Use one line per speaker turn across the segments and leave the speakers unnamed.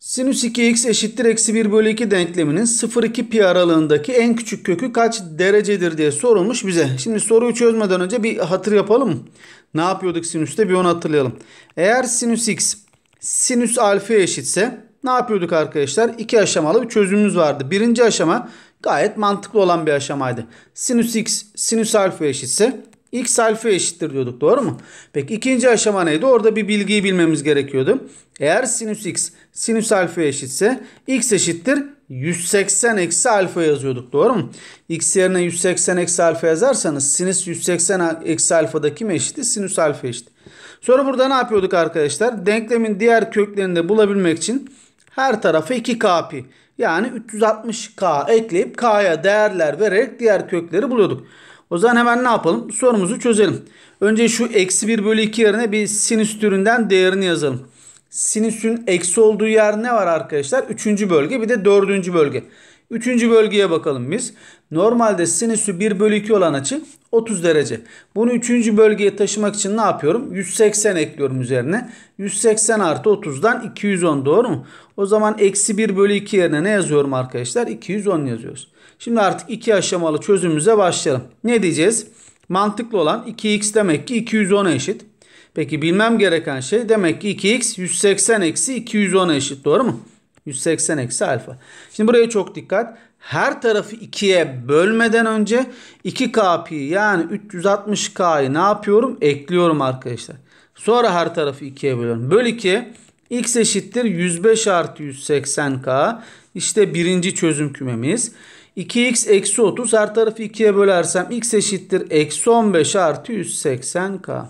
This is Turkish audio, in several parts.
Sinüs 2x eşittir eksi 1 bölü 2 denkleminin 0-2 pi aralığındaki en küçük kökü kaç derecedir diye sorulmuş bize. Şimdi soruyu çözmeden önce bir hatır yapalım. Ne yapıyorduk sinüste bir onu hatırlayalım. Eğer sinüs x sinüs alfa eşitse ne yapıyorduk arkadaşlar? İki aşamalı bir çözümümüz vardı. Birinci aşama gayet mantıklı olan bir aşamaydı. Sinüs x sinüs alfa eşitse x alfa eşittir diyorduk doğru mu? Peki ikinci aşama neydi? Orada bir bilgiyi bilmemiz gerekiyordu. Eğer sinüs x sinüs alfa eşitse x eşittir 180 eksi alfa yazıyorduk doğru mu? X yerine 180 eksi alfa yazarsanız sinüs 180 eksi alfada kim eşitti? Sinüs alfa eşitti. Sonra burada ne yapıyorduk arkadaşlar? Denklemin diğer köklerini de bulabilmek için her tarafa 2 kp yani 360k ekleyip k'ya değerler vererek diğer kökleri buluyorduk. O zaman hemen ne yapalım? Sorumuzu çözelim. Önce şu eksi 1 bölü 2 yerine bir sinüs türünden değerini yazalım sinüsün eksi olduğu yer ne var arkadaşlar? Üçüncü bölge bir de dördüncü bölge. Üçüncü bölgeye bakalım biz. Normalde sinüsü 1 bölü 2 olan açı 30 derece. Bunu üçüncü bölgeye taşımak için ne yapıyorum? 180 ekliyorum üzerine. 180 artı 30'dan 210 doğru mu? O zaman eksi 1 bölü 2 yerine ne yazıyorum arkadaşlar? 210 yazıyoruz. Şimdi artık iki aşamalı çözümümüze başlayalım. Ne diyeceğiz? Mantıklı olan 2x demek ki 210 eşit. Peki bilmem gereken şey demek ki 2x 180 eksi 210 eşit doğru mu? 180 eksi alfa. Şimdi buraya çok dikkat. Her tarafı 2'ye bölmeden önce 2k'yı yani 360k'yı ne yapıyorum? Ekliyorum arkadaşlar. Sonra her tarafı 2'ye bölüyorum. Böl 2 x eşittir 105 artı 180k. İşte birinci çözüm kümemiz. 2x eksi 30 her tarafı 2'ye bölersem x eşittir eksi 15 artı 180k.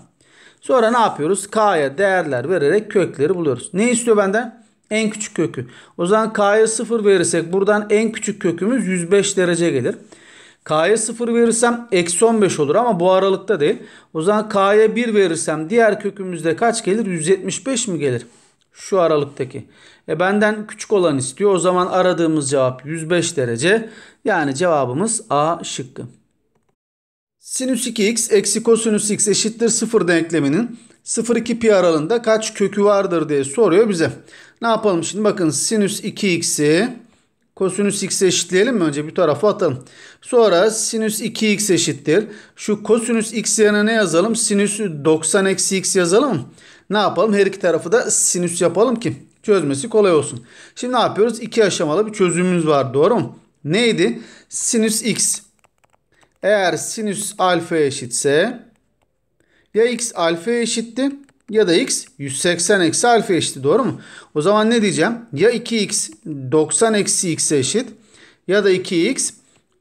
Sonra ne yapıyoruz? K'ya değerler vererek kökleri buluyoruz. Ne istiyor benden? En küçük kökü. O zaman K'ya 0 verirsek buradan en küçük kökümüz 105 derece gelir. K'ya 0 verirsem eksi 15 olur ama bu aralıkta değil. O zaman K'ya 1 verirsem diğer kökümüzde kaç gelir? 175 mi gelir? Şu aralıktaki. E benden küçük olan istiyor. O zaman aradığımız cevap 105 derece. Yani cevabımız A şıkkı. Sinüs 2x eksi kosinüs x eşittir 0 denkleminin 0-2 pi aralığında kaç kökü vardır diye soruyor bize. Ne yapalım şimdi bakın sinüs 2x'i kosinüs x'e eşitleyelim mi? Önce bir tarafa atalım. Sonra sinüs 2x eşittir. Şu kosinüs x yerine ne yazalım? Sinüs 90 eksi x yazalım. Ne yapalım? Her iki tarafı da sinüs yapalım ki çözmesi kolay olsun. Şimdi ne yapıyoruz? İki aşamalı bir çözümümüz var doğru mu? Neydi? Sinüs x eğer sinüs alfa eşitse ya x alfa eşitti ya da x 180 eksi alfa eşitti doğru mu? O zaman ne diyeceğim? Ya 2x 90 eksi x'e eşit ya da 2x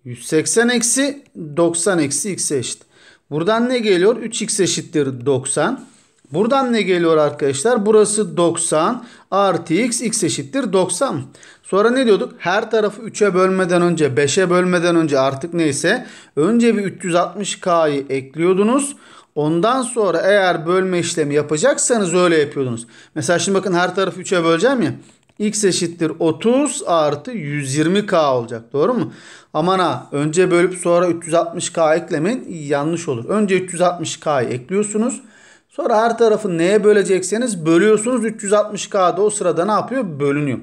180 eksi 90 eksi x'e eşit. Buradan ne geliyor? 3x eşittir 90. Buradan ne geliyor arkadaşlar? Burası 90 artı x x eşittir 90. Sonra ne diyorduk? Her tarafı 3'e bölmeden önce 5'e bölmeden önce artık neyse önce bir 360k'yı ekliyordunuz. Ondan sonra eğer bölme işlemi yapacaksanız öyle yapıyordunuz. Mesela şimdi bakın her tarafı 3'e böleceğim ya. X eşittir 30 artı 120K olacak. Doğru mu? Aman ha önce bölüp sonra 360K eklemeyin yanlış olur. Önce 360K'yı ekliyorsunuz. Sonra her tarafı neye bölecekseniz bölüyorsunuz. 360K'da o sırada ne yapıyor? Bölünüyor.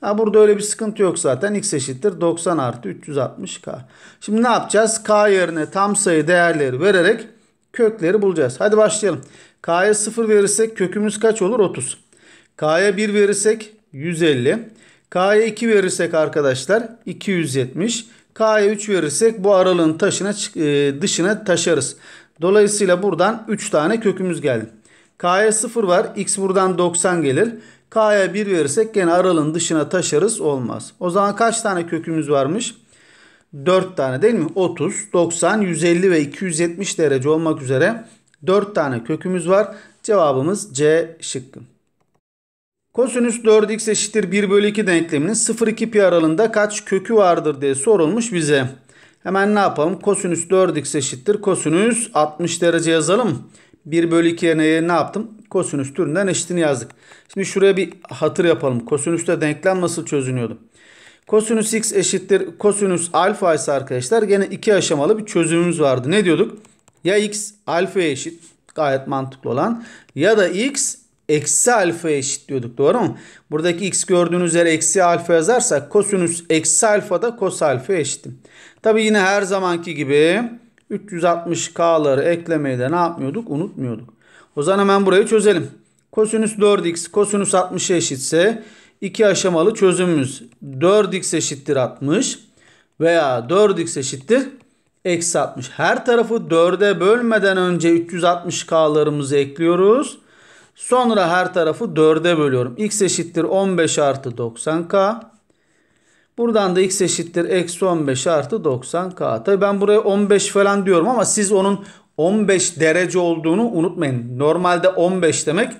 Ha burada öyle bir sıkıntı yok zaten. X eşittir 90 artı 360K. Şimdi ne yapacağız? K yerine tam sayı değerleri vererek kökleri bulacağız. Hadi başlayalım. K'ya 0 verirsek kökümüz kaç olur? 30. K'ya 1 verirsek 150. K'ya 2 verirsek arkadaşlar 270. K'ya 3 verirsek bu aralığın taşına e, dışına taşarız. Dolayısıyla buradan 3 tane kökümüz geldi. K'ya 0 var. X buradan 90 gelir. K'ya 1 verirsek gene aralığın dışına taşarız olmaz. O zaman kaç tane kökümüz varmış? 4 tane değil mi? 30, 90, 150 ve 270 derece olmak üzere 4 tane kökümüz var. Cevabımız C şıkkı. Kosinüs 4x eşittir 1 bölü 2 denkleminin 0-2 pi aralığında kaç kökü vardır diye sorulmuş bize. Hemen ne yapalım? Kosinüs 4x eşittir. Kosinüs 60 derece yazalım. 1 bölü 2 yerine ne yaptım? Kosinüs türünden eşitini yazdık. Şimdi şuraya bir hatır yapalım. Kosinüste denklem nasıl çözünüyordu? Kosinüs x eşittir. Kosinüs alfa ise arkadaşlar gene iki aşamalı bir çözümümüz vardı. Ne diyorduk? Ya x alfa eşit gayet mantıklı olan ya da x eksi alfa eşitliyorduk doğru mu? Buradaki x gördüğünüz üzere eksi alfa yazarsak kosinüs eksi alfa da kos alfa eşittim. Tabi yine her zamanki gibi 360k'ları eklemeyi de ne yapmıyorduk? Unutmuyorduk. O zaman hemen burayı çözelim. Kosinüs 4x kosinüs 60'a eşitse iki aşamalı çözümümüz 4x eşittir 60 veya 4x eşittir eksi 60. Her tarafı 4'e bölmeden önce 360k'larımızı ekliyoruz. Sonra her tarafı 4'e bölüyorum. X eşittir 15 artı 90K. Buradan da x eşittir eksi 15 artı 90K. Tabi ben buraya 15 falan diyorum ama siz onun 15 derece olduğunu unutmayın. Normalde 15 demek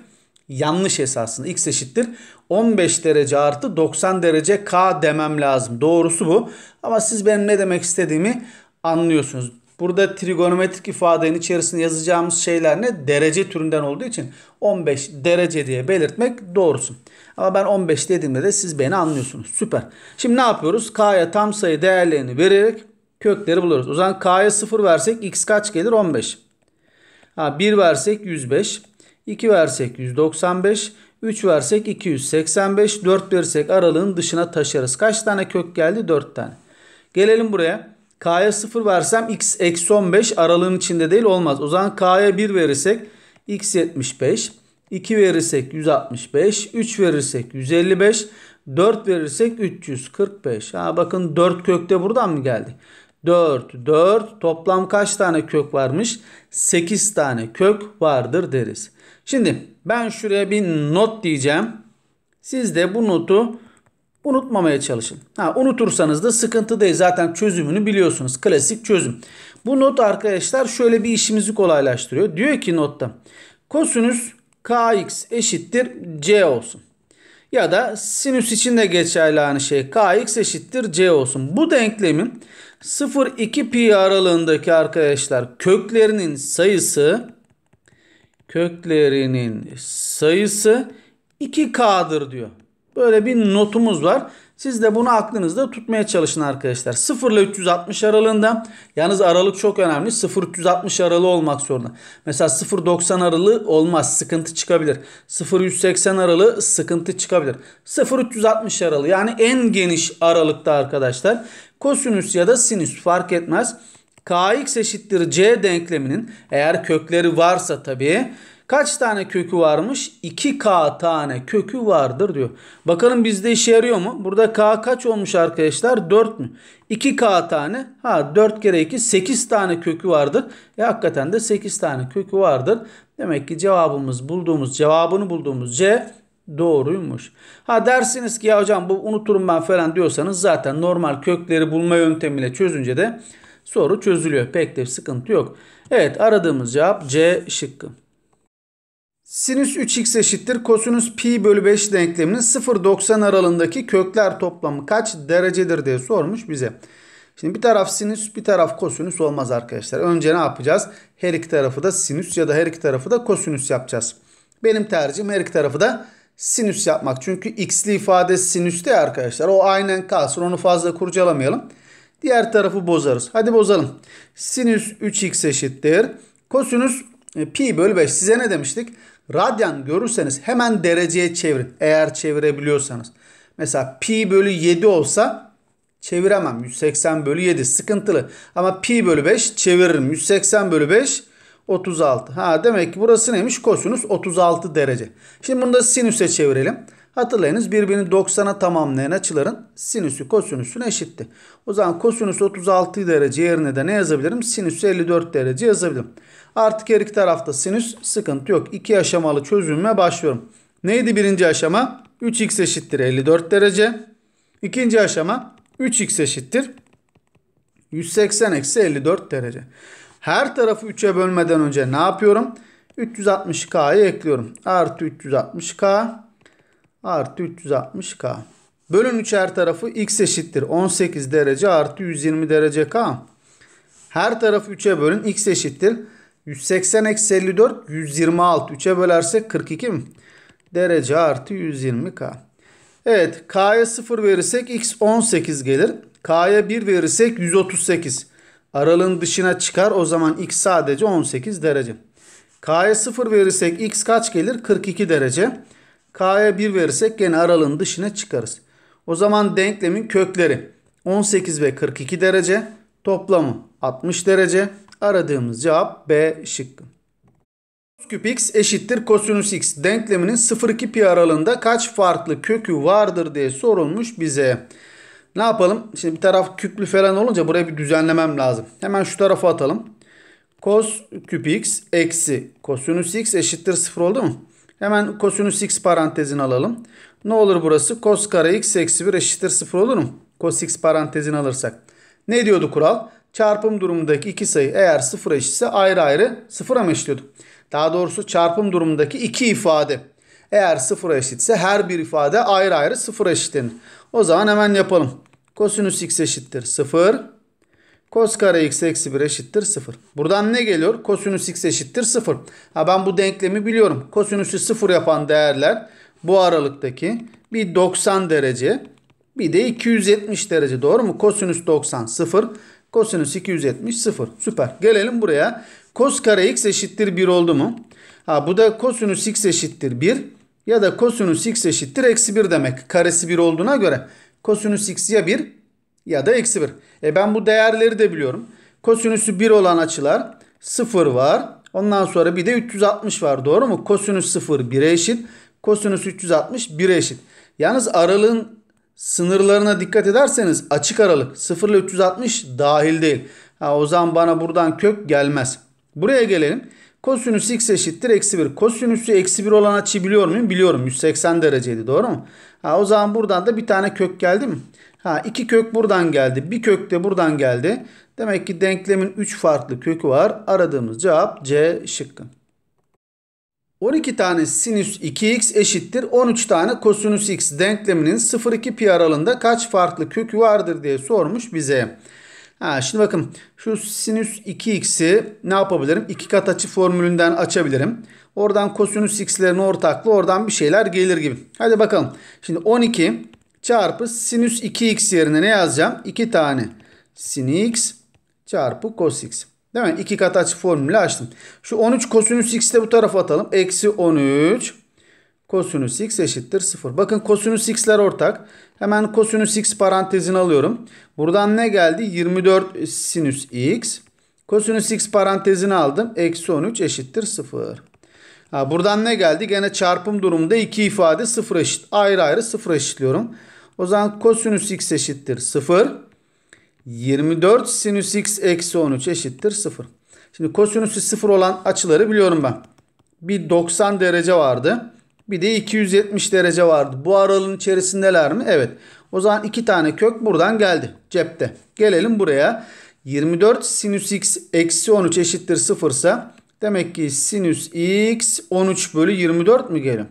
yanlış esasında. X eşittir 15 derece artı 90 derece K demem lazım. Doğrusu bu. Ama siz benim ne demek istediğimi anlıyorsunuz. Burada trigonometrik ifadenin içerisinde yazacağımız şeyler ne? Derece türünden olduğu için 15 derece diye belirtmek doğrusu. Ama ben 15 dediğimde de siz beni anlıyorsunuz. Süper. Şimdi ne yapıyoruz? K'ya tam sayı değerlerini vererek kökleri buluruz. O zaman K'ya 0 versek x kaç gelir? 15. Ha, 1 versek 105. 2 versek 195. 3 versek 285. 4 versek aralığın dışına taşırız. Kaç tane kök geldi? 4 tane. Gelelim buraya. K'ya 0 versem x eksi 15 aralığın içinde değil olmaz. O zaman K'ya 1 verirsek x 75. 2 verirsek 165. 3 verirsek 155. 4 verirsek 345. Ha bakın 4 kökte buradan mı geldi? 4, 4 toplam kaç tane kök varmış? 8 tane kök vardır deriz. Şimdi ben şuraya bir not diyeceğim. Siz de bu notu Unutmamaya çalışın. Ha, unutursanız da sıkıntı değil. Zaten çözümünü biliyorsunuz. Klasik çözüm. Bu not arkadaşlar şöyle bir işimizi kolaylaştırıyor. Diyor ki notta kosinüs kx eşittir c olsun. Ya da sinüs için de geçerli aynı şey. kx eşittir c olsun. Bu denklemin 0-2 pi aralığındaki arkadaşlar köklerinin sayısı köklerinin sayısı 2k'dır diyor. Böyle bir notumuz var. Siz de bunu aklınızda tutmaya çalışın arkadaşlar. 0 ile 360 aralığında yalnız aralık çok önemli. 0-360 aralığı olmak zorunda. Mesela 0-90 aralığı olmaz. Sıkıntı çıkabilir. 0-180 aralığı sıkıntı çıkabilir. 0-360 aralığı yani en geniş aralıkta arkadaşlar. Kosinüs ya da sinüs fark etmez. Kx eşittir c denkleminin eğer kökleri varsa tabii Kaç tane kökü varmış? 2K tane kökü vardır diyor. Bakalım bizde işe yarıyor mu? Burada K kaç olmuş arkadaşlar? 4 mü? 2K tane. Ha 4 kere 2 8 tane kökü vardır. E hakikaten de 8 tane kökü vardır. Demek ki cevabımız bulduğumuz cevabını bulduğumuz C doğruymuş. Ha dersiniz ki ya hocam bu unuturum ben falan diyorsanız zaten normal kökleri bulma yöntemiyle çözünce de soru çözülüyor. Pek de sıkıntı yok. Evet aradığımız cevap C şıkkı. Sinüs 3x eşittir kosinüs pi bölü 5 denkleminin 0-90 aralığındaki kökler toplamı kaç derecedir diye sormuş bize. Şimdi bir taraf sinüs bir taraf kosinüs olmaz arkadaşlar. Önce ne yapacağız? Her iki tarafı da sinüs ya da her iki tarafı da kosinüs yapacağız. Benim tercihim her iki tarafı da sinüs yapmak. Çünkü x'li ifade sinüste arkadaşlar. O aynen kalsın onu fazla kurcalamayalım. Diğer tarafı bozarız. Hadi bozalım. Sinüs 3x eşittir. Kosinüs e, pi bölü 5 size ne demiştik? Radyan görürseniz hemen dereceye çevirin. Eğer çevirebiliyorsanız. Mesela pi bölü 7 olsa çeviremem. 180 bölü 7 sıkıntılı. Ama pi bölü 5 çeviririm. 180 bölü 5 36. Ha demek ki burası neymiş? kosinus 36 derece. Şimdi bunu da sinüse çevirelim. Hatırlayınız birbirini 90'a tamamlayan açıların sinüsü kosinüsüne eşitti. O zaman kosinüs 36 derece yerine de ne yazabilirim? Sinüsü 54 derece yazabilirim. Artık her iki tarafta sinüs sıkıntı yok. İki aşamalı çözülme başlıyorum. Neydi birinci aşama? 3x eşittir 54 derece. İkinci aşama 3x eşittir 180 eksi 54 derece. Her tarafı 3'e bölmeden önce ne yapıyorum? 360k'yı ekliyorum. Artı 360k artı 360k. Bölün 3 her tarafı x eşittir 18 derece artı 120 derece k. Her tarafı 3'e bölün x eşittir 180 eksi 54 126. 3'e bölersek 42 mi? Derece artı 120 K. Evet K'ya 0 verirsek X 18 gelir. K'ya 1 verirsek 138. Aralığın dışına çıkar o zaman X sadece 18 derece. K'ya 0 verirsek X kaç gelir? 42 derece. K'ya 1 verirsek gene aralığın dışına çıkarız. O zaman denklemin kökleri 18 ve 42 derece toplamı 60 derece Aradığımız cevap B şıkkı. Küp x eşittir kosinüs x denkleminin 0-2 pi aralığında kaç farklı kökü vardır diye sorulmuş bize. Ne yapalım? Şimdi bir taraf küplü falan olunca buraya bir düzenlemem lazım. Hemen şu tarafa atalım. Kos küp x eksi kosinüs x eşittir 0 oldu mu? Hemen kosinüs x parantezini alalım. Ne olur burası? Kos kare x eksi 1 eşittir 0 olur mu? Kos x parantezini alırsak. Ne diyordu kural? Çarpım durumundaki iki sayı eğer sıfır eşitse ayrı ayrı sıfıra mı eşitliyordu? Daha doğrusu çarpım durumundaki iki ifade eğer sıfıra eşitse her bir ifade ayrı ayrı sıfıra eşitlenir. O zaman hemen yapalım. Kosinüs x eşittir 0. Kos kare x eksi 1 eşittir 0. Buradan ne geliyor? Kosinüs x eşittir 0. Ha ben bu denklemi biliyorum. Kosinüsü 0 yapan değerler bu aralıktaki bir 90 derece bir de 270 derece doğru mu? Kosinüs 90 0. Kosinüs 270 0. Süper. Gelelim buraya. Kos kare x eşittir 1 oldu mu? Ha bu da kosinüs x eşittir 1 ya da kosinüs x eşittir eksi 1 demek. Karesi 1 olduğuna göre kosinüs x ya 1 ya da eksi 1. E ben bu değerleri de biliyorum. Kosinüsü 1 olan açılar 0 var. Ondan sonra bir de 360 var doğru mu? Kosinüs 0 1'e eşit. Kosinüs 360 1'e eşit. Yalnız aralığın sınırlarına dikkat ederseniz açık aralık 0 ile 360 dahil değil. Ha, o zaman bana buradan kök gelmez. Buraya gelelim. Kosinüs x eşittir eksi 1. Kosinüsü eksi 1 olan açı biliyor muyum? Biliyorum. 180 dereceydi doğru mu? Ha, o zaman buradan da bir tane kök geldi mi? Ha, iki kök buradan geldi. Bir kök de buradan geldi. Demek ki denklemin 3 farklı kökü var. Aradığımız cevap C şıkkı. 12 tane sinüs 2x eşittir 13 tane kosinüs x denkleminin 0-2 pi aralığında kaç farklı kökü vardır diye sormuş bize. Ha, şimdi bakın şu sinüs 2x'i ne yapabilirim? İki kat açı formülünden açabilirim. Oradan kosinüs x'lerin ortaklığı oradan bir şeyler gelir gibi. Hadi bakalım. Şimdi 12 çarpı sinüs 2x yerine ne yazacağım? 2 tane sin x çarpı cos x. Değil mi? İki kat açı formülü açtım. Şu 13 kosinüs x'i de bu tarafa atalım. Eksi 13 kosinüs x eşittir 0. Bakın kosinüs x'ler ortak. Hemen kosinüs x parantezini alıyorum. Buradan ne geldi? 24 sinüs x. Kosinüs x parantezini aldım. Eksi 13 eşittir 0. Ha, buradan ne geldi? Gene çarpım durumunda iki ifade 0 eşit. Ayrı ayrı 0 eşitliyorum. O zaman kosinüs x eşittir 0. 24 sinüs x eksi 13 eşittir 0. Şimdi kosinüsü 0 olan açıları biliyorum ben. Bir 90 derece vardı. Bir de 270 derece vardı. Bu aralığın içerisindeler mi? Evet. O zaman iki tane kök buradan geldi cepte. Gelelim buraya. 24 sinüs x eksi 13 eşittir 0 ise demek ki sinüs x 13 bölü 24 mü geliyor?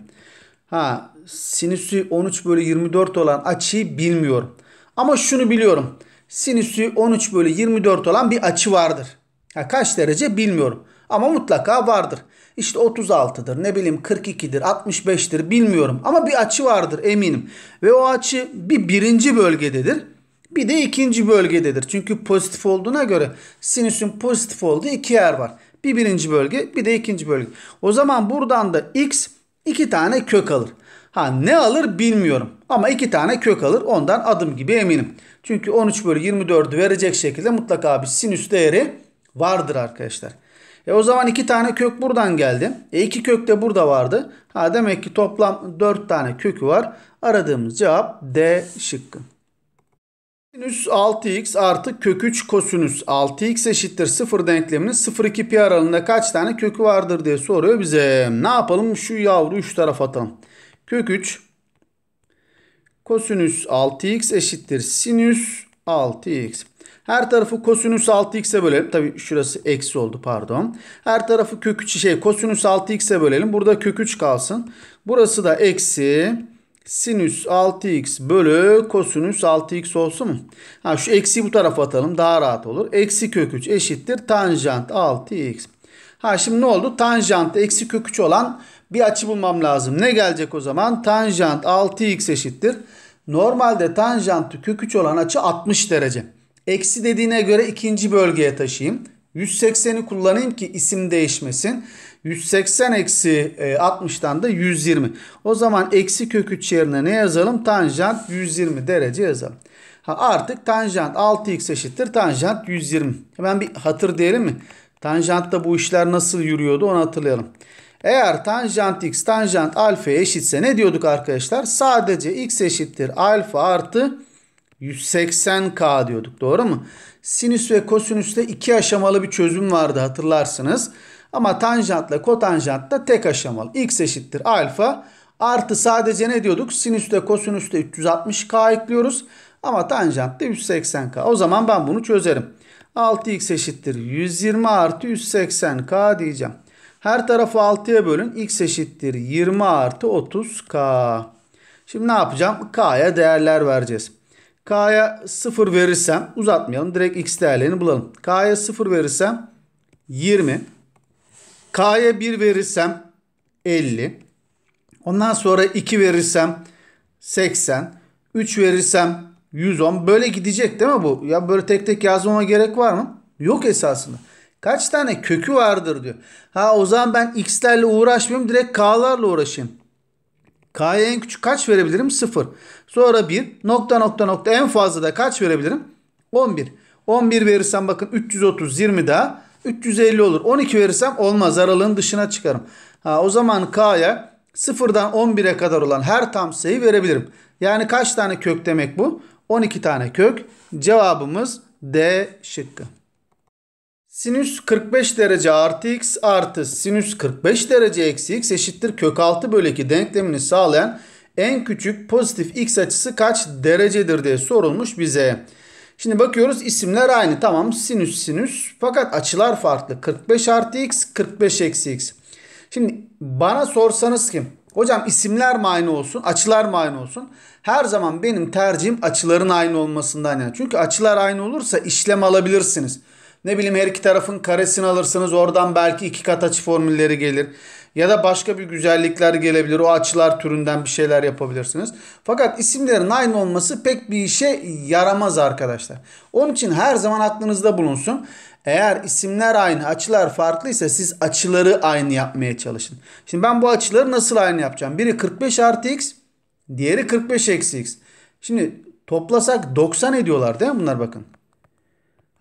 Ha sinüsü 13 bölü 24 olan açıyı bilmiyorum. Ama şunu biliyorum sinüsü 13 bölü 24 olan bir açı vardır. Ha, kaç derece bilmiyorum ama mutlaka vardır. İşte 36'dır ne bileyim 42'dir 65'tir bilmiyorum ama bir açı vardır eminim. Ve o açı bir birinci bölgededir bir de ikinci bölgededir. Çünkü pozitif olduğuna göre sinüsün pozitif olduğu iki yer var. Bir birinci bölge bir de ikinci bölge. O zaman buradan da x iki tane kök alır. Ha ne alır bilmiyorum ama iki tane kök alır ondan adım gibi eminim. Çünkü 13 bölü 24'ü verecek şekilde mutlaka bir sinüs değeri vardır arkadaşlar. E o zaman iki tane kök buradan geldi. E iki kök de burada vardı. Ha demek ki toplam 4 tane kökü var. Aradığımız cevap D şıkkı. Sinüs 6x artı kök 3 kosinüs 6x eşittir 0 denkleminin 0-2 pi aralığında kaç tane kökü vardır diye soruyor bize. Ne yapalım şu yavru 3 tarafa atalım. Kök 3 Kosinüs 6x eşittir sinüs 6x. Her tarafı kosinüs 6x'e bölelim. Tabi şurası eksi oldu pardon. Her tarafı kök 3 şey kosinüs 6x'e bölelim. Burada kök 3 kalsın. Burası da eksi sinüs 6x bölü kosinüs 6x olsun mu? Ha, şu eksi bu tarafa atalım daha rahat olur. Eksi kök 3 eşittir tanjant 6x. Ha şimdi ne oldu? Tanjant eksi kök 3 olan bir açı bulmam lazım. Ne gelecek o zaman? Tanjant 6x eşittir. Normalde tanjantı kök 3 olan açı 60 derece. Eksi dediğine göre ikinci bölgeye taşıyayım. 180'i kullanayım ki isim değişmesin. 180 eksi 60'tan e, da 120. O zaman eksi kök 3 yerine ne yazalım? Tanjant 120 derece yazalım. Ha, artık tanjant 6x eşittir tanjant 120. Hemen bir hatır diyelim mi? Tanjantta bu işler nasıl yürüyordu onu hatırlayalım. Eğer tanjant x tanjant alfa eşitse ne diyorduk arkadaşlar? Sadece x eşittir alfa artı 180k diyorduk doğru mu? Sinüs ve kosinüste iki aşamalı bir çözüm vardı hatırlarsınız. Ama tanjantla kotanjant da tek aşamalı. x eşittir alfa artı sadece ne diyorduk? Sinüste kosinüste 360k ekliyoruz. Ama tanjant da 180k. O zaman ben bunu çözerim. 6x eşittir 120 artı 180k diyeceğim. Her tarafı 6'ya bölün. X eşittir 20 artı 30K. Şimdi ne yapacağım? K'ya değerler vereceğiz. K'ya 0 verirsem uzatmayalım. Direkt X değerlerini bulalım. K'ya 0 verirsem 20. K'ya 1 verirsem 50. Ondan sonra 2 verirsem 80. 3 verirsem 110. Böyle gidecek değil mi bu? Ya böyle tek tek yazmama gerek var mı? Yok esasında. Kaç tane kökü vardır diyor. Ha o zaman ben x'lerle uğraşmayayım direkt k'larla uğraşayım. K'ya en küçük kaç verebilirim? 0. Sonra 1 nokta nokta nokta en fazla da kaç verebilirim? 11. 11 verirsem bakın 330 20 daha 350 olur. 12 verirsem olmaz aralığın dışına çıkarım. Ha, o zaman K'ya 0'dan 11'e kadar olan her tam sayı verebilirim. Yani kaç tane kök demek bu? 12 tane kök. Cevabımız D şıkkı. Sinüs 45 derece artı x artı sinüs 45 derece eksi x eşittir kök 6 bölü 2 denklemini sağlayan en küçük pozitif x açısı kaç derecedir diye sorulmuş bize. Şimdi bakıyoruz isimler aynı tamam sinüs sinüs fakat açılar farklı 45 artı x 45 eksi x. Şimdi bana sorsanız ki hocam isimler mi aynı olsun açılar mı aynı olsun? Her zaman benim tercihim açıların aynı olmasından yani. Çünkü açılar aynı olursa işlem alabilirsiniz. Ne bileyim her iki tarafın karesini alırsınız oradan belki iki kat açı formülleri gelir. Ya da başka bir güzellikler gelebilir. O açılar türünden bir şeyler yapabilirsiniz. Fakat isimlerin aynı olması pek bir işe yaramaz arkadaşlar. Onun için her zaman aklınızda bulunsun. Eğer isimler aynı, açılar farklıysa siz açıları aynı yapmaya çalışın. Şimdi ben bu açıları nasıl aynı yapacağım? Biri 45 artı x, diğeri 45 eksi x. Şimdi toplasak 90 ediyorlar değil mi bunlar bakın.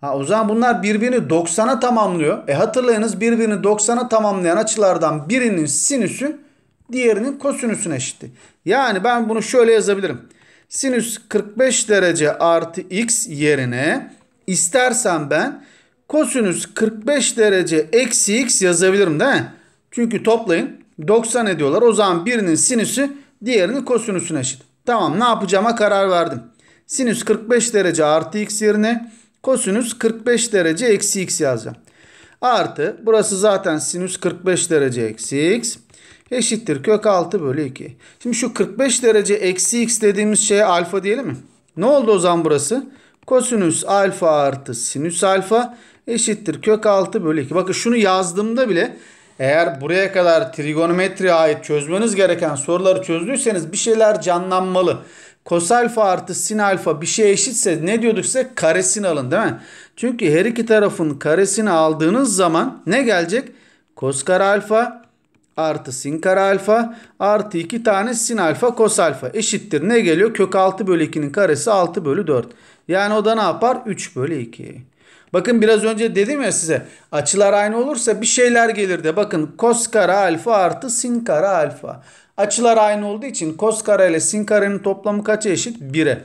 Ha, o zaman bunlar birbirini 90'a tamamlıyor. E hatırlayınız birbirini 90'a tamamlayan açılardan birinin sinüsü diğerinin kosinüsüne eşitti. Yani ben bunu şöyle yazabilirim. Sinüs 45 derece artı x yerine istersen ben kosinüs 45 derece eksi x yazabilirim değil mi? Çünkü toplayın 90 ediyorlar. O zaman birinin sinüsü diğerinin kosinüsüne eşit. Tamam ne yapacağıma karar verdim. Sinüs 45 derece artı x yerine Kosinüs 45 derece eksi x yazacağım. Artı burası zaten sinüs 45 derece eksi x eşittir kök 6 bölü 2. Şimdi şu 45 derece eksi x dediğimiz şeye alfa diyelim mi? Ne oldu o zaman burası? Kosinüs alfa artı sinüs alfa eşittir kök 6 bölü 2. Bakın şunu yazdığımda bile eğer buraya kadar trigonometriye ait çözmeniz gereken soruları çözdüyseniz bir şeyler canlanmalı. Kos alfa artı sin alfa bir şey eşitse ne diyorduk size? Karesini alın değil mi? Çünkü her iki tarafın karesini aldığınız zaman ne gelecek? Kos kare alfa artı sin kare alfa artı iki tane sin alfa kos alfa eşittir. Ne geliyor? Kök 6 bölü 2'nin karesi 6 bölü 4. Yani o da ne yapar? 3 bölü 2. Bakın biraz önce dedim ya size açılar aynı olursa bir şeyler gelir de bakın kos kare alfa artı sin kare alfa. Açılar aynı olduğu için kos kare ile sin karenin toplamı kaça eşit? 1'e.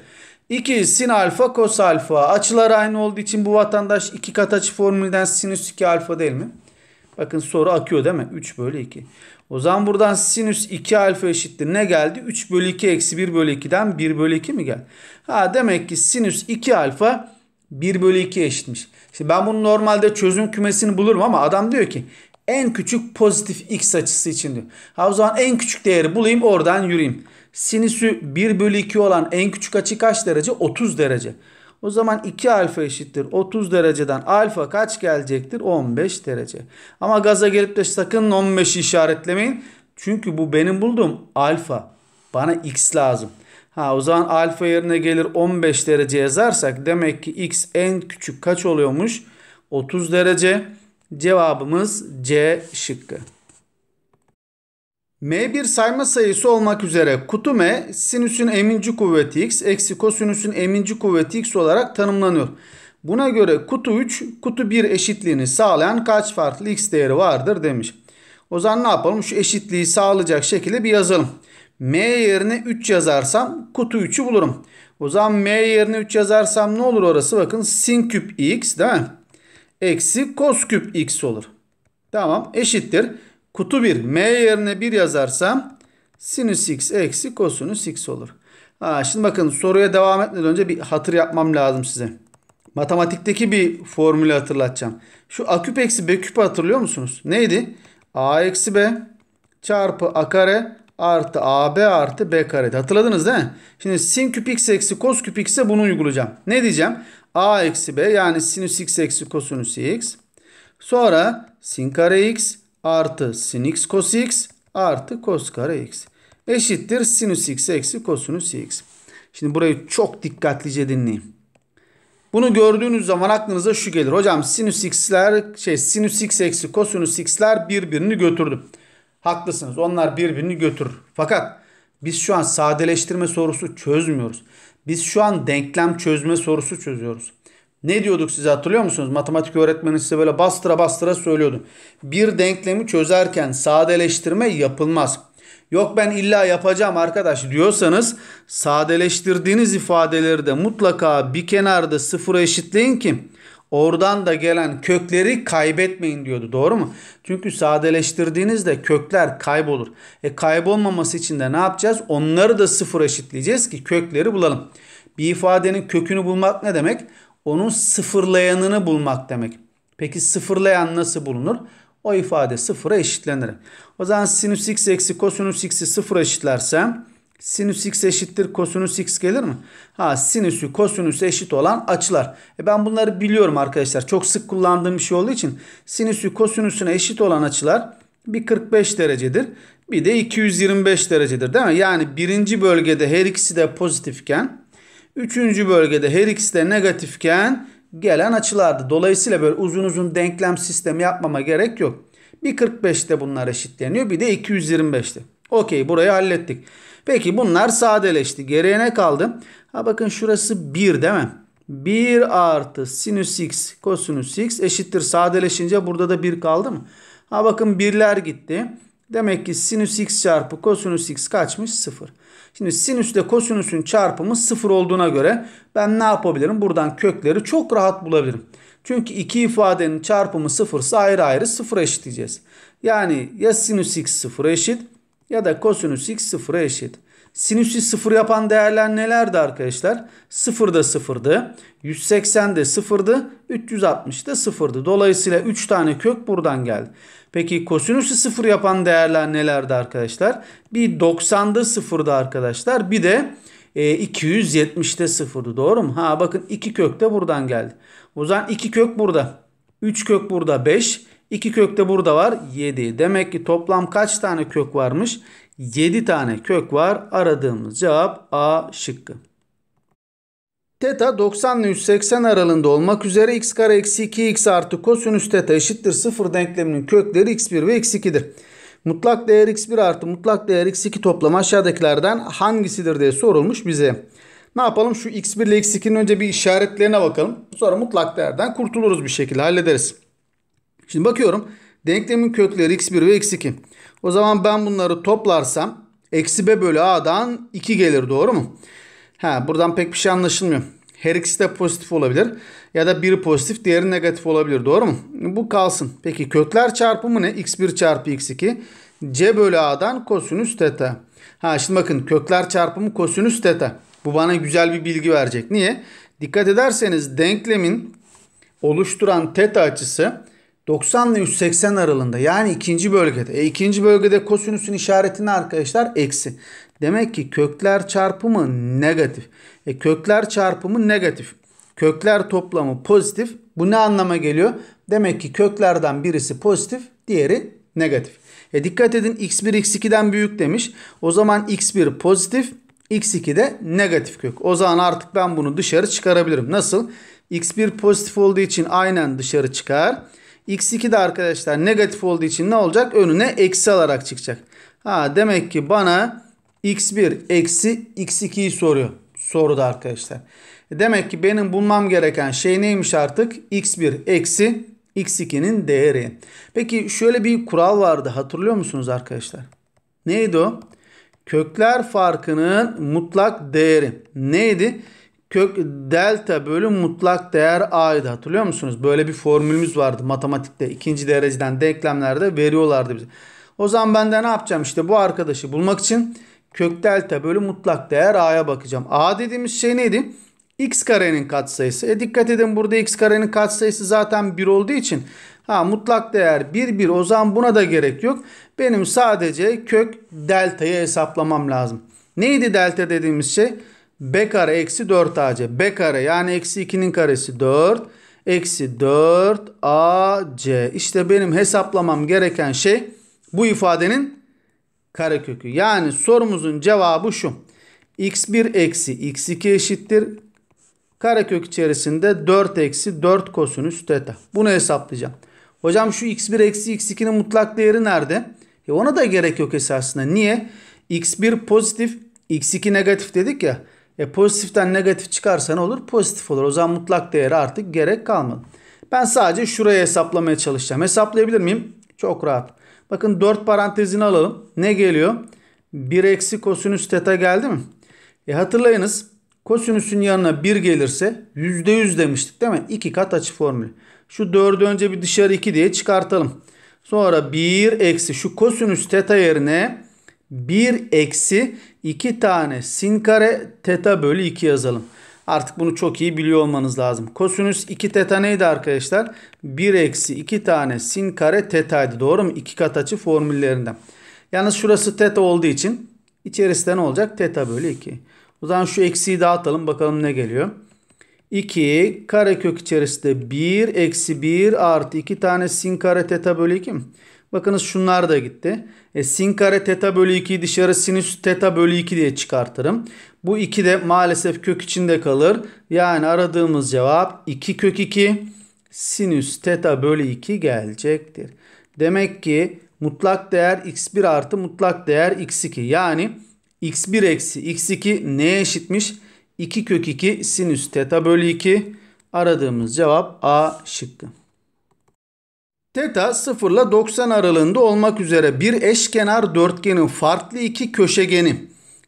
2 sin alfa kos alfa. Açılar aynı olduğu için bu vatandaş iki kat açı formülden sinüs 2 alfa değil mi? Bakın soru akıyor değil mi? 3 bölü 2. O zaman buradan sinüs 2 alfa eşittir. Ne geldi? 3 bölü 2 eksi 1 bölü 2'den 1 bölü 2 mi geldi? Ha demek ki sinüs 2 alfa 1 bölü 2 eşitmiş. Şimdi ben bunu normalde çözüm kümesini bulurum ama adam diyor ki en küçük pozitif x açısı için diyor. Ha o zaman en küçük değeri bulayım oradan yürüyeyim. Sinüsü 1 bölü 2 olan en küçük açı kaç derece? 30 derece. O zaman 2 alfa eşittir. 30 dereceden alfa kaç gelecektir? 15 derece. Ama gaza gelip de sakın 15'i işaretlemeyin. Çünkü bu benim bulduğum alfa. Bana x lazım. Ha o zaman alfa yerine gelir 15 derece yazarsak demek ki x en küçük kaç oluyormuş? 30 derece. Cevabımız C şıkkı. M bir sayma sayısı olmak üzere kutu M sinüsün eminci kuvveti x eksi kosinüsün eminci kuvveti x olarak tanımlanıyor. Buna göre kutu 3 kutu 1 eşitliğini sağlayan kaç farklı x değeri vardır demiş. O zaman ne yapalım şu eşitliği sağlayacak şekilde bir yazalım. M yerine 3 yazarsam kutu 3'ü bulurum. O zaman M yerine 3 yazarsam ne olur orası bakın sin küp x değil mi? eksi cos küp x olur. Tamam eşittir. Kutu 1 m yerine 1 yazarsam sinüs x eksi kosinüs x olur. Ha, şimdi bakın soruya devam etmeden önce bir hatır yapmam lazım size. Matematikteki bir formülü hatırlatacağım. Şu a küp eksi b küpü hatırlıyor musunuz? Neydi? a eksi b çarpı a kare artı ab artı b kare. Hatırladınız değil mi? Şimdi sin küp x eksi kos küp x'e bunu uygulayacağım. Ne diyeceğim? a eksi b yani sinüs x eksi kosinüs x. Sonra sin kare x artı sin x kos x artı kos kare x. Eşittir sinüs x eksi kosinüs x. Şimdi burayı çok dikkatlice dinleyin. Bunu gördüğünüz zaman aklınıza şu gelir. Hocam sinüs x'ler şey sinüs x eksi kosinüs x'ler birbirini götürdü. Haklısınız. Onlar birbirini götür. Fakat biz şu an sadeleştirme sorusu çözmüyoruz. Biz şu an denklem çözme sorusu çözüyoruz. Ne diyorduk size hatırlıyor musunuz? Matematik öğretmeni size böyle bastıra bastıra söylüyordu. Bir denklemi çözerken sadeleştirme yapılmaz. Yok ben illa yapacağım arkadaş diyorsanız sadeleştirdiğiniz ifadeleri de mutlaka bir kenarda sıfıra eşitleyin ki Oradan da gelen kökleri kaybetmeyin diyordu. Doğru mu? Çünkü sadeleştirdiğinizde kökler kaybolur. E kaybolmaması için de ne yapacağız? Onları da sıfır eşitleyeceğiz ki kökleri bulalım. Bir ifadenin kökünü bulmak ne demek? Onun sıfırlayanını bulmak demek. Peki sıfırlayan nasıl bulunur? O ifade sıfıra eşitlenir. O zaman sinüs x eksi kosinüs x'i sıfıra eşitlersem Sinüs x eşittir kosinüs x gelir mi? Ha sinüsü kosinüsü eşit olan açılar. E ben bunları biliyorum arkadaşlar. Çok sık kullandığım bir şey olduğu için sinüsü kosinüsüne eşit olan açılar bir 45 derecedir. Bir de 225 derecedir değil mi? Yani birinci bölgede her ikisi de pozitifken üçüncü bölgede her ikisi de negatifken gelen açılardı. Dolayısıyla böyle uzun uzun denklem sistemi yapmama gerek yok. Bir 45'te bunlar eşitleniyor bir de 225'te. Okey burayı hallettik. Peki bunlar sadeleşti. Geriye ne kaldı? Ha bakın şurası 1 değil mi? 1 artı sinüs x kosinüs x eşittir. Sadeleşince burada da 1 kaldı mı? Ha bakın birler gitti. Demek ki sinüs x çarpı kosinüs x kaçmış? 0. Şimdi sinüsle kosinüsün çarpımı 0 olduğuna göre ben ne yapabilirim? Buradan kökleri çok rahat bulabilirim. Çünkü iki ifadenin çarpımı 0 ise ayrı ayrı 0 eşitleyeceğiz. Yani ya sinüs x 0 eşit ya da kosinüs x sıfıra eşit. Sinüsü sıfır yapan değerler nelerdi arkadaşlar? Sıfır da sıfırdı. 180 de sıfırdı. 360 da sıfırdı. Dolayısıyla 3 tane kök buradan geldi. Peki kosinüsü sıfır yapan değerler nelerdi arkadaşlar? Bir 90'da sıfırdı arkadaşlar. Bir de e, 270'te sıfırdı. Doğru mu? Ha bakın 2 kök de buradan geldi. O zaman 2 kök burada. 3 kök burada 5. 2 kök de burada var 7. Demek ki toplam kaç tane kök varmış? 7 tane kök var. Aradığımız cevap A şıkkı. Teta 90 ile 180 aralığında olmak üzere x kare eksi 2x artı kosinüs teta eşittir 0 denkleminin kökleri x1 ve x2'dir. Mutlak değer x1 artı mutlak değer x2 toplamı aşağıdakilerden hangisidir diye sorulmuş bize. Ne yapalım şu x1 ile x2'nin önce bir işaretlerine bakalım. Sonra mutlak değerden kurtuluruz bir şekilde hallederiz. Şimdi bakıyorum. Denklemin kökleri x1 ve x2. O zaman ben bunları toplarsam eksi b bölü a'dan 2 gelir doğru mu? Ha, buradan pek bir şey anlaşılmıyor. Her ikisi de pozitif olabilir. Ya da biri pozitif diğeri negatif olabilir. Doğru mu? Bu kalsın. Peki kökler çarpımı ne? x1 çarpı x2. c bölü a'dan kosinüs teta. Ha şimdi bakın kökler çarpımı kosinüs teta. Bu bana güzel bir bilgi verecek. Niye? Dikkat ederseniz denklemin oluşturan teta açısı 90 ile 180 aralığında yani ikinci bölgede. E ikinci bölgede kosinüsün işaretini arkadaşlar eksi. Demek ki kökler çarpımı negatif. E kökler çarpımı negatif. Kökler toplamı pozitif. Bu ne anlama geliyor? Demek ki köklerden birisi pozitif, diğeri negatif. E dikkat edin x1 x2'den büyük demiş. O zaman x1 pozitif, x2 de negatif kök. O zaman artık ben bunu dışarı çıkarabilirim. Nasıl? x1 pozitif olduğu için aynen dışarı çıkar. X2 de arkadaşlar negatif olduğu için ne olacak? Önüne eksi alarak çıkacak. Ha demek ki bana X1 eksi X2'yi soruyor. Soruda arkadaşlar. E, demek ki benim bulmam gereken şey neymiş artık? X1 eksi X2'nin değeri. Peki şöyle bir kural vardı. Hatırlıyor musunuz arkadaşlar? Neydi o? Kökler farkının mutlak değeri. Neydi? kök delta bölü mutlak değer a'ydı. Hatırlıyor musunuz? Böyle bir formülümüz vardı matematikte. ikinci dereceden denklemlerde veriyorlardı bize. O zaman ben de ne yapacağım? işte bu arkadaşı bulmak için kök delta bölü mutlak değer a'ya bakacağım. a dediğimiz şey neydi? x karenin katsayısı. E dikkat edin burada x karenin katsayısı zaten 1 olduğu için ha mutlak değer 1 1 o zaman buna da gerek yok. Benim sadece kök delta'yı hesaplamam lazım. Neydi delta dediğimiz şey? b kare eksi 4ac. b kare yani eksi 2'nin karesi 4. Eksi 4ac. İşte benim hesaplamam gereken şey bu ifadenin karekökü. Yani sorumuzun cevabı şu. x1 eksi x2 eşittir. Karekök içerisinde 4 eksi 4 kosinüs teta. Bunu hesaplayacağım. Hocam şu x1 eksi x2'nin mutlak değeri nerede? E ona da gerek yok esasında. Niye? x1 pozitif, x2 negatif dedik ya. E, pozitiften negatif çıkarsa ne olur? Pozitif olur. O zaman mutlak değeri artık gerek kalmadı. Ben sadece şurayı hesaplamaya çalışacağım. Hesaplayabilir miyim? Çok rahat. Bakın 4 parantezini alalım. Ne geliyor? 1 eksi kosinüs teta geldi mi? E hatırlayınız kosinüsün yanına 1 gelirse %100 demiştik değil mi? 2 kat açı formülü. Şu 4'ü önce bir dışarı 2 diye çıkartalım. Sonra 1 eksi şu kosinüs teta yerine 1 eksi 2 tane sin kare teta bölü 2 yazalım. Artık bunu çok iyi biliyor olmanız lazım. Kosinüs 2 teta neydi arkadaşlar? 1 eksi 2 tane sin kare tetaydı. Doğru mu? 2 kat açı formüllerinden. Yalnız şurası teta olduğu için içerisinde ne olacak? Teta bölü 2. O zaman şu eksiyi dağıtalım. Bakalım ne geliyor? 2 karekök içerisinde 1 eksi 1 artı 2 tane sin kare teta bölü 2 mi? Bakınız şunlar da gitti. E, sin kare teta bölü 2'yi dışarı sinüs teta bölü 2 diye çıkartırım. Bu 2 de maalesef kök içinde kalır. Yani aradığımız cevap 2 kök 2 sinüs teta bölü 2 gelecektir. Demek ki mutlak değer x1 artı mutlak değer x2. Yani x1 eksi x2 neye eşitmiş? 2 kök 2 sinüs teta bölü 2. Aradığımız cevap A şıkkı. Teta 0 ile 90 aralığında olmak üzere bir eşkenar dörtgenin farklı iki köşegeni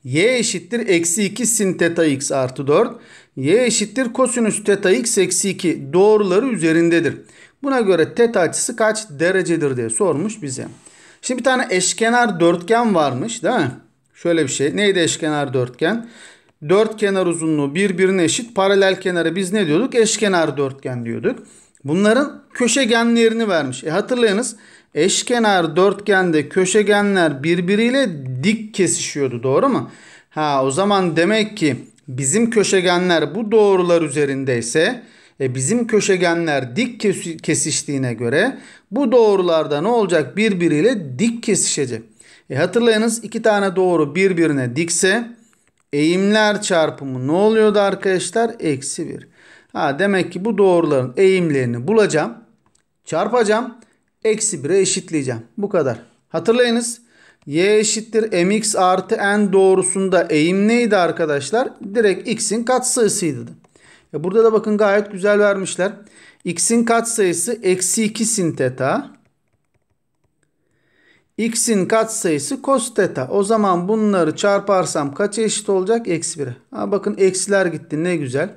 y eşittir eksi 2 sin teta x artı 4 y eşittir kosinüs teta x eksi 2 doğruları üzerindedir. Buna göre teta açısı kaç derecedir diye sormuş bize. Şimdi bir tane eşkenar dörtgen varmış değil mi? Şöyle bir şey. Neydi eşkenar dörtgen? Dört kenar uzunluğu birbirine eşit paralel kenara biz ne diyorduk? Eşkenar dörtgen diyorduk. Bunların köşegenlerini vermiş. E hatırlayınız eşkenar dörtgende köşegenler birbiriyle dik kesişiyordu doğru mu? Ha o zaman demek ki bizim köşegenler bu doğrular üzerindeyse e, bizim köşegenler dik kesiştiğine göre bu doğrularda ne olacak birbiriyle dik kesişecek. E, hatırlayınız iki tane doğru birbirine dikse eğimler çarpımı ne oluyordu arkadaşlar? Eksi bir. Ha, demek ki bu doğruların eğimlerini bulacağım. Çarpacağım. Eksi 1'e eşitleyeceğim. Bu kadar. Hatırlayınız. Y eşittir mx artı n doğrusunda eğim neydi arkadaşlar? Direkt x'in katsayısıydı. E, burada da bakın gayet güzel vermişler. x'in katsayısı eksi 2 sin teta. x'in katsayısı cos teta. O zaman bunları çarparsam kaç eşit olacak? Eksi 1'e. Bakın eksiler gitti ne güzel.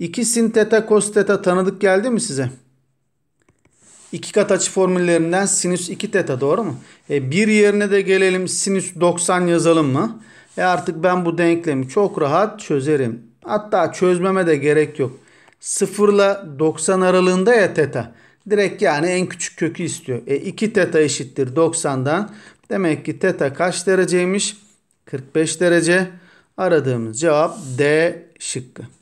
2 sin teta cos teta tanıdık geldi mi size? İki kat açı formüllerinden sinüs 2 teta doğru mu? E, bir yerine de gelelim sinüs 90 yazalım mı? E artık ben bu denklemi çok rahat çözerim. Hatta çözmeme de gerek yok. 0 ile 90 aralığında ya teta. Direkt yani en küçük kökü istiyor. E 2 teta eşittir 90'dan. Demek ki teta kaç dereceymiş? 45 derece. Aradığımız cevap D şıkkı.